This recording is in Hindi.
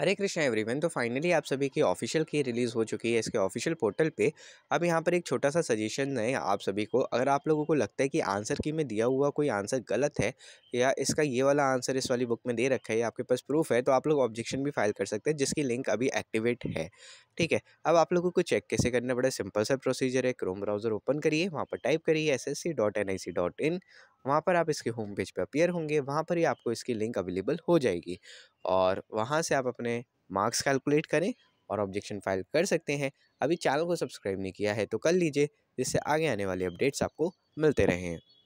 हरे कृष्णा एवरीवन तो फाइनली आप सभी की ऑफिशियल की रिलीज़ हो चुकी है इसके ऑफिशियल पोर्टल पे अब यहाँ पर एक छोटा सा सजेशन है आप सभी को अगर आप लोगों को लगता है कि आंसर की में दिया हुआ कोई आंसर गलत है या इसका ये वाला आंसर इस वाली बुक में दे रखा है या आपके पास प्रूफ है तो आप लोग ऑब्जेक्शन भी फाइल कर सकते हैं जिसकी लिंक अभी एक्टिवेट है ठीक है अब आप लोगों को चेक कैसे करना पड़ा सिंपल सा प्रोसीजर है क्रोम ब्राउज़र ओपन करिए वहाँ पर टाइप करिए S S C dot N I C dot in वहाँ पर आप इसके होम पेज पर पे अपीयर होंगे वहाँ पर ही आपको इसकी लिंक अवेलेबल हो जाएगी और वहाँ से आप अपने मार्क्स कैलकुलेट करें और ऑब्जेक्शन फाइल कर सकते हैं अभी चैनल को सब्सक्राइब नहीं किया है तो कर लीजिए जिससे आगे आने वाले अपडेट्स आपको मिलते रहें